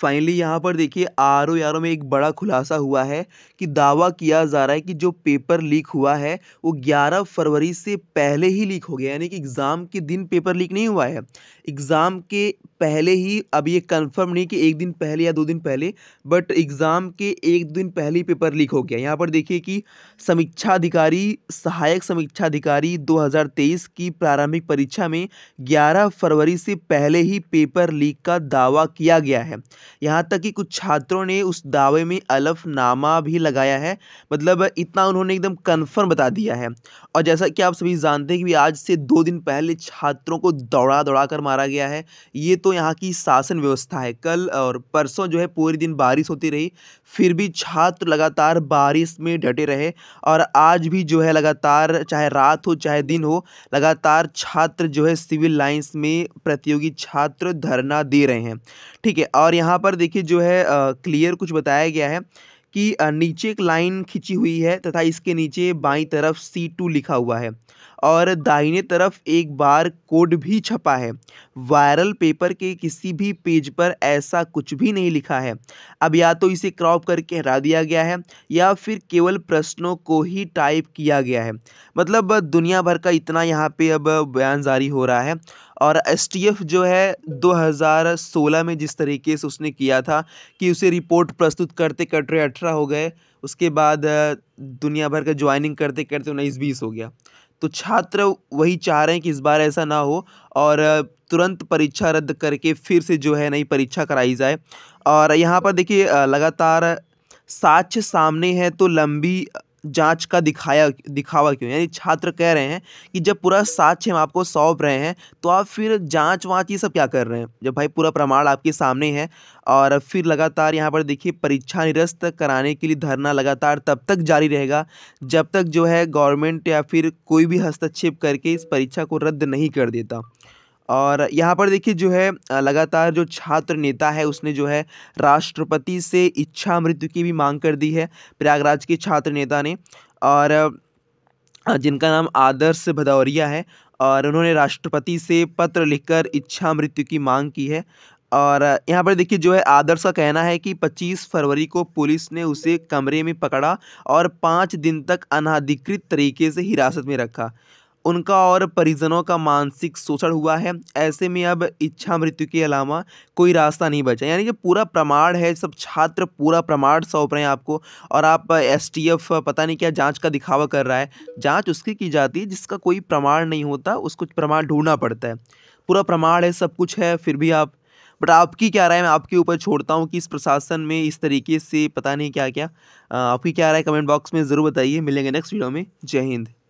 finally यहाँ पर देखिए आर ओ में एक बड़ा खुलासा हुआ है कि दावा किया जा रहा है कि जो पेपर लीक हुआ है वो 11 फरवरी से पहले ही लीक हो गया यानी कि एग्ज़ाम के दिन पेपर लीक नहीं हुआ है एग्ज़ाम के पहले ही अब ये कंफर्म नहीं कि एक दिन पहले या दो दिन पहले बट एग्ज़ाम के एक दिन पहले ही पेपर लीक हो गया यहाँ पर देखिए कि समीक्षा अधिकारी सहायक समीक्षा अधिकारी 2023 की प्रारंभिक परीक्षा में 11 फरवरी से पहले ही पेपर लीक का दावा किया गया है यहाँ तक कि कुछ छात्रों ने उस दावे में अलफनामा भी लगाया है मतलब इतना उन्होंने एकदम कन्फर्म बता दिया है और जैसा कि आप सभी जानते हैं कि आज से दो दिन पहले छात्रों को दौड़ा दौड़ा कर मारा गया है ये तो यहाँ की शासन व्यवस्था है कल और परसों जो है पूरे दिन बारिश होती रही फिर भी छात्र लगातार बारिश में डटे रहे और आज भी जो है लगातार चाहे रात हो चाहे दिन हो लगातार छात्र जो है सिविल लाइन्स में प्रतियोगी छात्र धरना दे रहे हैं ठीक है और यहाँ पर देखिए जो है क्लियर कुछ बताया गया है की नीचे एक लाइन खींची हुई है तथा इसके नीचे बाई तरफ सी टू लिखा हुआ है और दाहिने तरफ एक बार कोड भी छपा है वायरल पेपर के किसी भी पेज पर ऐसा कुछ भी नहीं लिखा है अब या तो इसे क्रॉप करके हटा दिया गया है या फिर केवल प्रश्नों को ही टाइप किया गया है मतलब दुनिया भर का इतना यहाँ पे अब बयान जारी हो रहा है और एस जो है 2016 में जिस तरीके से उसने किया था कि उसे रिपोर्ट प्रस्तुत करते करते अठारह हो गए उसके बाद दुनिया भर का ज्वाइनिंग करते करते उन्नीस बीस हो गया तो छात्र वही चाह रहे हैं कि इस बार ऐसा ना हो और तुरंत परीक्षा रद्द करके फिर से जो है नई परीक्षा कराई जाए और यहाँ पर देखिए लगातार साक्ष्य सामने है तो लंबी जाँच का दिखाया दिखावा क्यों यानी छात्र कह रहे हैं कि जब पूरा साक्ष्य हम आपको सौंप रहे हैं तो आप फिर जाँच वाँच ये सब क्या कर रहे हैं जब भाई पूरा प्रमाण आपके सामने है और फिर लगातार यहाँ पर देखिए परीक्षा निरस्त कराने के लिए धरना लगातार तब तक जारी रहेगा जब तक जो है गवर्नमेंट या फिर कोई भी हस्तक्षेप करके इस परीक्षा को रद्द नहीं कर देता और यहाँ पर देखिए जो है लगातार जो छात्र नेता है उसने जो है राष्ट्रपति से इच्छा मृत्यु की भी मांग कर दी है प्रयागराज के छात्र नेता ने और जिनका नाम आदर्श भदौरिया है और उन्होंने राष्ट्रपति से पत्र लिखकर इच्छा मृत्यु की मांग की है और यहाँ पर देखिए जो है आदर्श का कहना है कि 25 फरवरी को पुलिस ने उसे कमरे में पकड़ा और पाँच दिन तक अनाधिकृत तरीके से हिरासत में रखा उनका और परिजनों का मानसिक शोषण हुआ है ऐसे में अब इच्छा मृत्यु के अलावा कोई रास्ता नहीं बचा यानी कि पूरा प्रमाण है सब छात्र पूरा प्रमाण सौंप रहे हैं आपको और आप एस पता नहीं क्या जाँच का दिखावा कर रहा है जाँच उसकी की जाती है जिसका कोई प्रमाण नहीं होता उसको प्रमाण ढूंढना पड़ता है पूरा प्रमाण है सब कुछ है फिर भी आप बट आपकी क्या राय मैं आपके ऊपर छोड़ता हूँ कि इस प्रशासन में इस तरीके से पता नहीं क्या क्या आपकी क्या राय कमेंट बॉक्स में ज़रूर बताइए मिलेंगे नेक्स्ट वीडियो में जय हिंद